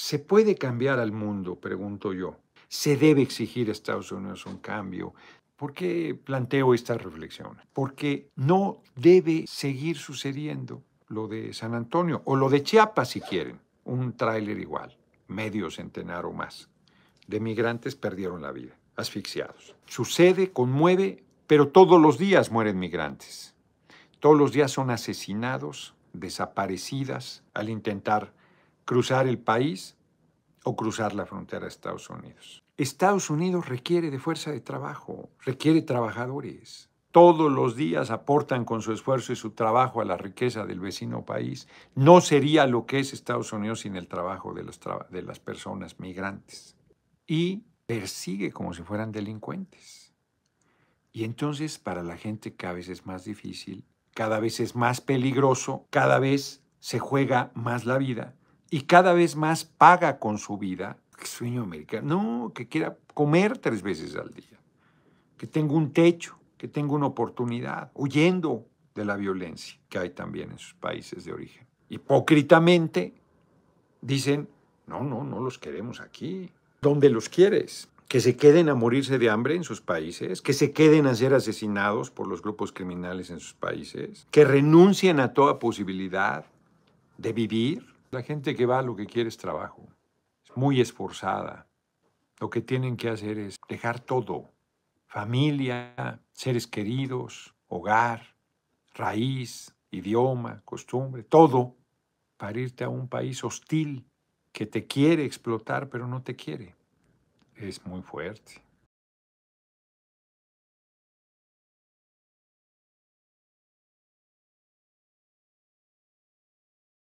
¿Se puede cambiar al mundo? Pregunto yo. ¿Se debe exigir a Estados Unidos un cambio? ¿Por qué planteo esta reflexión? Porque no debe seguir sucediendo lo de San Antonio o lo de Chiapas, si quieren. Un tráiler igual, medio centenar o más, de migrantes perdieron la vida, asfixiados. Sucede, conmueve, pero todos los días mueren migrantes. Todos los días son asesinados, desaparecidas, al intentar cruzar el país o cruzar la frontera a Estados Unidos. Estados Unidos requiere de fuerza de trabajo, requiere trabajadores. Todos los días aportan con su esfuerzo y su trabajo a la riqueza del vecino país. No sería lo que es Estados Unidos sin el trabajo de, de las personas migrantes. Y persigue como si fueran delincuentes. Y entonces para la gente cada vez es más difícil, cada vez es más peligroso, cada vez se juega más la vida y cada vez más paga con su vida, que sueño americano, no, que quiera comer tres veces al día, que tenga un techo, que tenga una oportunidad, huyendo de la violencia que hay también en sus países de origen. Hipócritamente dicen, no, no, no los queremos aquí. ¿Dónde los quieres? Que se queden a morirse de hambre en sus países, que se queden a ser asesinados por los grupos criminales en sus países, que renuncien a toda posibilidad de vivir la gente que va lo que quiere es trabajo, es muy esforzada. Lo que tienen que hacer es dejar todo, familia, seres queridos, hogar, raíz, idioma, costumbre, todo, para irte a un país hostil que te quiere explotar pero no te quiere. Es muy fuerte.